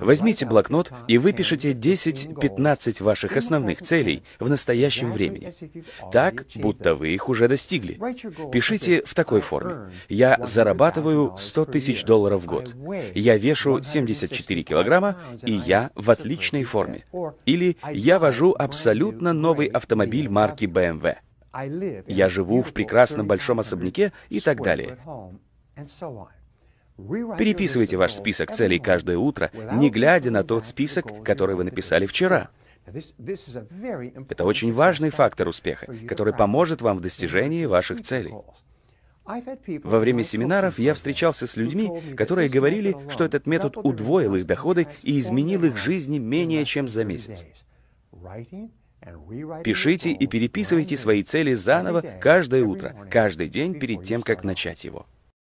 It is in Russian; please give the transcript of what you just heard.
Возьмите блокнот и выпишите 10-15 ваших основных целей в настоящем времени. Так, будто вы их уже достигли. Пишите в такой форме. Я зарабатываю 100 тысяч долларов в год. Я вешу 74 килограмма, и я в отличной форме. Или я вожу абсолютно новый автомобиль марки BMW. Я живу в прекрасном большом особняке и так далее. Переписывайте ваш список целей каждое утро, не глядя на тот список, который вы написали вчера. Это очень важный фактор успеха, который поможет вам в достижении ваших целей. Во время семинаров я встречался с людьми, которые говорили, что этот метод удвоил их доходы и изменил их жизни менее чем за месяц. Пишите и переписывайте свои цели заново каждое утро, каждый день перед тем, как начать его.